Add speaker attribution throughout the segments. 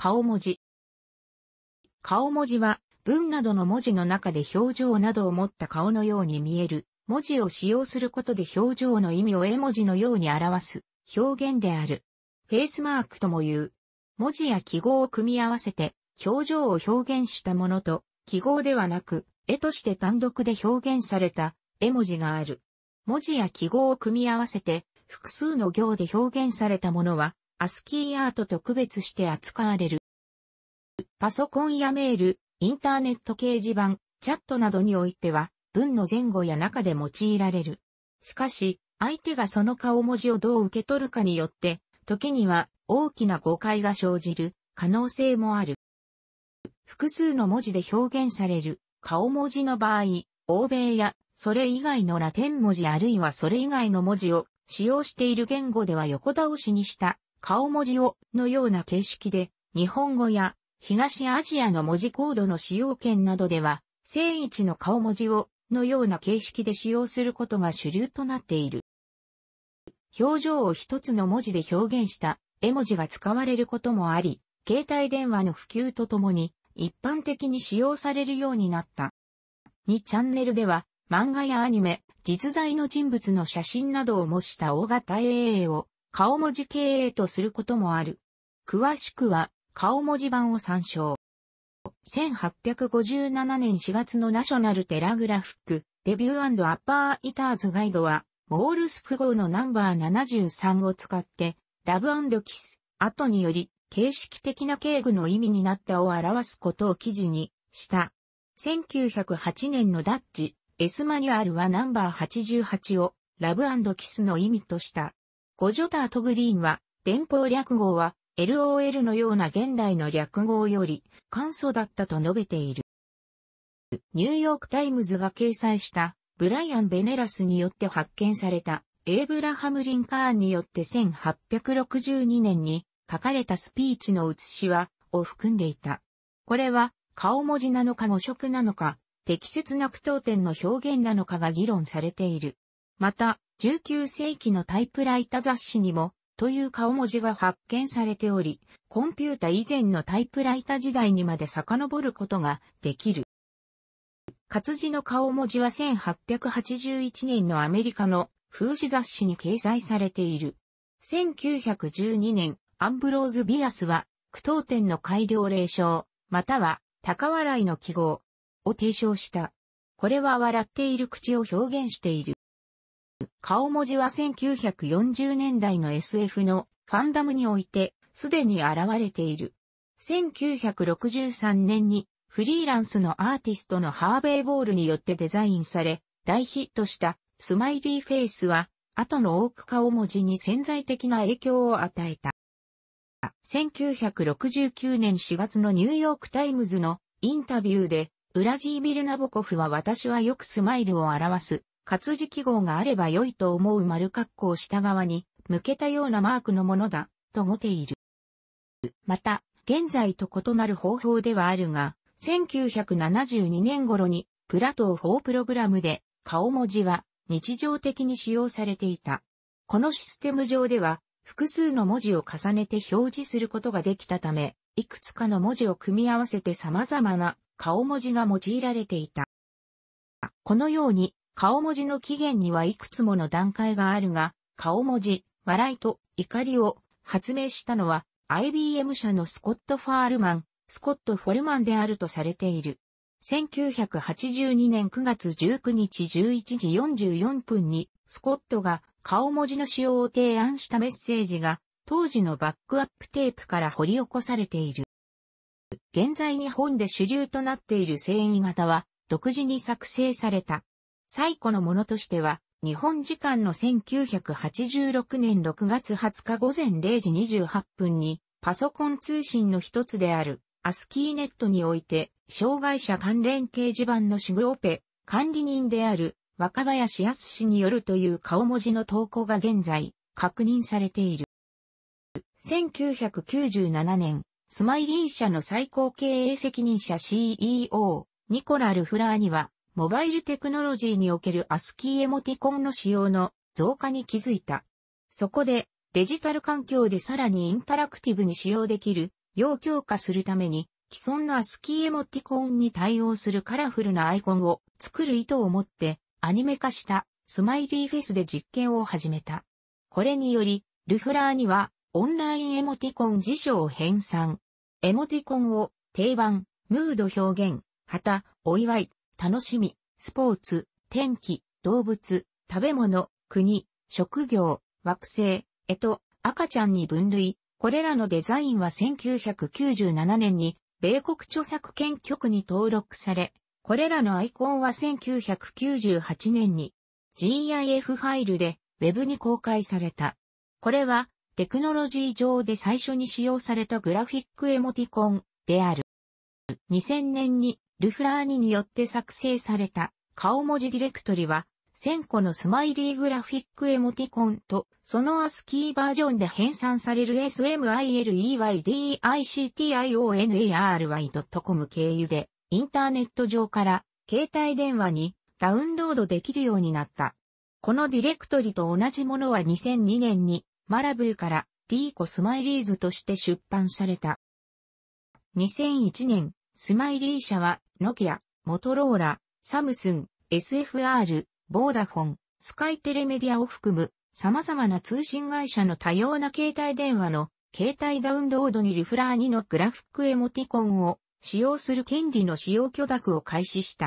Speaker 1: 顔文字。顔文字は、文などの文字の中で表情などを持った顔のように見える、文字を使用することで表情の意味を絵文字のように表す、表現である。フェイスマークとも言う。文字や記号を組み合わせて、表情を表現したものと、記号ではなく、絵として単独で表現された、絵文字がある。文字や記号を組み合わせて、複数の行で表現されたものは、アスキーアートと区別して扱われる。パソコンやメール、インターネット掲示板、チャットなどにおいては、文の前後や中で用いられる。しかし、相手がその顔文字をどう受け取るかによって、時には大きな誤解が生じる可能性もある。複数の文字で表現される顔文字の場合、欧米やそれ以外のラテン文字あるいはそれ以外の文字を使用している言語では横倒しにした顔文字をのような形式で、日本語や東アジアの文字コードの使用権などでは、正位置の顔文字をのような形式で使用することが主流となっている。表情を一つの文字で表現した絵文字が使われることもあり、携帯電話の普及とともに一般的に使用されるようになった。2チャンネルでは漫画やアニメ、実在の人物の写真などを模した大型 AA を顔文字経営とすることもある。詳しくは、顔文字版を参照。1857年4月のナショナルテラグラフック、レビューアッパーイターズガイドは、モールス符号のナンバー73を使って、ラブキス、後により、形式的な敬具の意味になったを表すことを記事にした。1908年のダッチ、S マニュアルはナンバー88をラブキスの意味とした。ゴジョタートグリーンは、電報略語は、LOL のような現代の略語より、簡素だったと述べている。ニューヨークタイムズが掲載した、ブライアン・ベネラスによって発見された、エイブラハム・リンカーンによって1862年に書かれたスピーチの写しは、を含んでいた。これは、顔文字なのか語色なのか、適切な句読点の表現なのかが議論されている。また、19世紀のタイプライタ雑誌にも、という顔文字が発見されており、コンピュータ以前のタイプライタ時代にまで遡ることができる。活字の顔文字は1881年のアメリカの風刺雑誌に掲載されている。1912年、アンブローズ・ビアスは、苦闘点の改良霊障、または、高笑いの記号を提唱した。これは笑っている口を表現している。顔文字は1940年代の SF のファンダムにおいてすでに現れている。1963年にフリーランスのアーティストのハーベイ・ボールによってデザインされ、大ヒットしたスマイリーフェイスは、後の多く顔文字に潜在的な影響を与えた。1969年4月のニューヨークタイムズのインタビューで、ウラジービル・ナボコフは私はよくスマイルを表す活字記号があれば良いと思う丸括弧を下側に、向けたようなマークのものだ、と語ている。また、現在と異なる方法ではあるが、1972年頃に、プラトー4プログラムで、顔文字は日常的に使用されていた。このシステム上では、複数の文字を重ねて表示することができたため、いくつかの文字を組み合わせて様々な顔文字が用いられていた。このように、顔文字の起源にはいくつもの段階があるが、顔文字、笑いと怒りを発明したのは IBM 社のスコット・ファールマン、スコット・フォルマンであるとされている。1982年9月19日11時44分にスコットが顔文字の使用を提案したメッセージが当時のバックアップテープから掘り起こされている。現在日本で主流となっている繊維型は独自に作成された最古のものとしては、日本時間の1986年6月20日午前0時28分に、パソコン通信の一つである、アスキーネットにおいて、障害者関連掲示板のシグオペ、管理人である、若林康氏によるという顔文字の投稿が現在、確認されている。1997年、スマイリン社の最高経営責任者 CEO、ニコラ・ルフラーには、モバイルテクノロジーにおけるアスキーエモティコンの使用の増加に気づいた。そこで、デジタル環境でさらにインタラクティブに使用できる、要強化するために、既存のアスキーエモティコンに対応するカラフルなアイコンを作る意図を持って、アニメ化したスマイリーフェスで実験を始めた。これにより、ルフラーには、オンラインエモティコン辞書を編纂。エモティコンを定番、ムード表現、旗、お祝い、楽しみ、スポーツ、天気、動物、食べ物、国、職業、惑星、えと、赤ちゃんに分類。これらのデザインは1997年に米国著作権局に登録され、これらのアイコンは1998年に GIF ファイルで Web に公開された。これはテクノロジー上で最初に使用されたグラフィックエモティコンである。2000年にルフラーニによって作成された顔文字ディレクトリは、1000個のスマイリーグラフィックエモティコンと、そのアスキーバージョンで編纂される smileyydictionary.com 経由で、インターネット上から携帯電話にダウンロードできるようになった。このディレクトリと同じものは2002年にマラブーからディーコスマイリーズとして出版された。2001年、スマイリー社はノキア、モトローラ、サムスン、SFR、ボーダフォン、スカイテレメディアを含む様々な通信会社の多様な携帯電話の携帯ダウンロードにルフラー2のグラフィックエモティコンを使用する権利の使用許諾を開始した。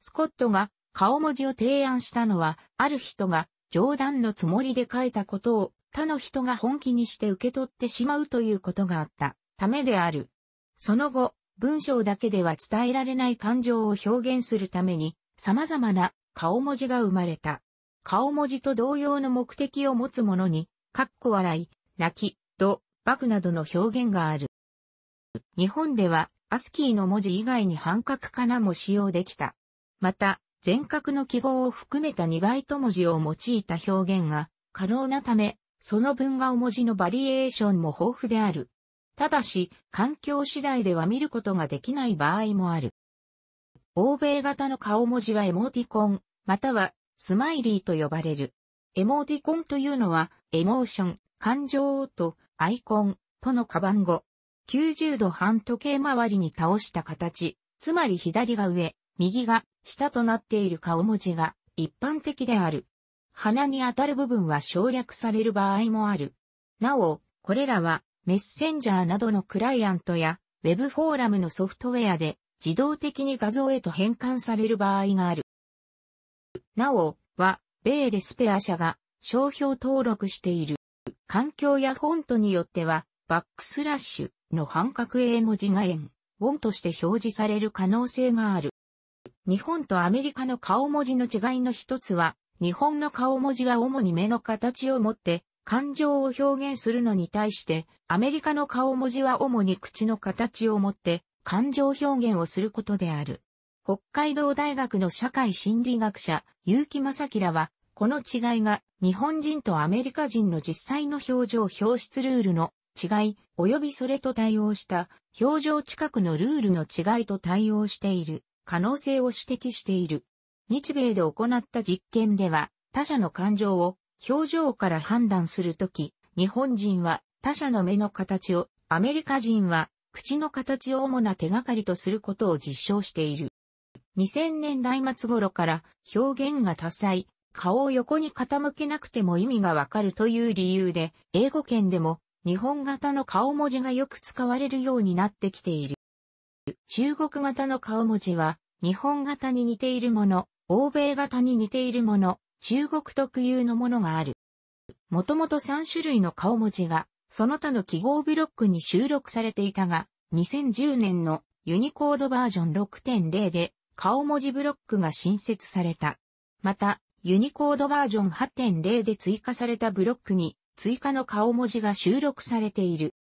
Speaker 1: スコットが顔文字を提案したのは、ある人が冗談のつもりで書いたことを他の人が本気にして受け取ってしまうということがあったためである。その後、文章だけでは伝えられない感情を表現するために、様々な顔文字が生まれた。顔文字と同様の目的を持つものに、かっこ笑い、泣き、と、バクなどの表現がある。日本では、アスキーの文字以外に半角かなも使用できた。また、全角の記号を含めた2バイト文字を用いた表現が可能なため、その文顔文字のバリエーションも豊富である。ただし、環境次第では見ることができない場合もある。欧米型の顔文字はエモーティコン、またはスマイリーと呼ばれる。エモーティコンというのは、エモーション、感情とアイコンとのカバン語。90度半時計回りに倒した形、つまり左が上、右が下となっている顔文字が一般的である。鼻に当たる部分は省略される場合もある。なお、これらはメッセンジャーなどのクライアントや、ウェブフォーラムのソフトウェアで自動的に画像へと変換される場合がある。なお、は、米レスペア社が商標登録している。環境やフォントによっては、バックスラッシュの半角英文字が円、ウォンとして表示される可能性がある。日本とアメリカの顔文字の違いの一つは、日本の顔文字は主に目の形を持って感情を表現するのに対して、アメリカの顔文字は主に口の形を持って感情表現をすることである。北海道大学の社会心理学者、結城正輝らは、この違いが日本人とアメリカ人の実際の表情表出ルールの違い、及びそれと対応した表情近くのルールの違いと対応している可能性を指摘している。日米で行った実験では、他者の感情を表情から判断するとき、日本人は他者の目の形を、アメリカ人は口の形を主な手がかりとすることを実証している。2000年代末頃から表現が多彩、顔を横に傾けなくても意味がわかるという理由で、英語圏でも日本型の顔文字がよく使われるようになってきている。中国型の顔文字は日本型に似ているもの、欧米型に似ているもの、中国特有のものがある。もともと3種類の顔文字が、その他の記号ブロックに収録されていたが、2010年のユニコードバージョン6.0で顔文字ブロックが新設された。また、ユニコードバージョン8.0で追加されたブロックに追加の顔文字が収録されている。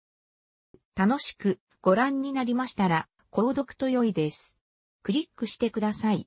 Speaker 1: 楽しくご覧になりましたら、購読と良いです。クリックしてください。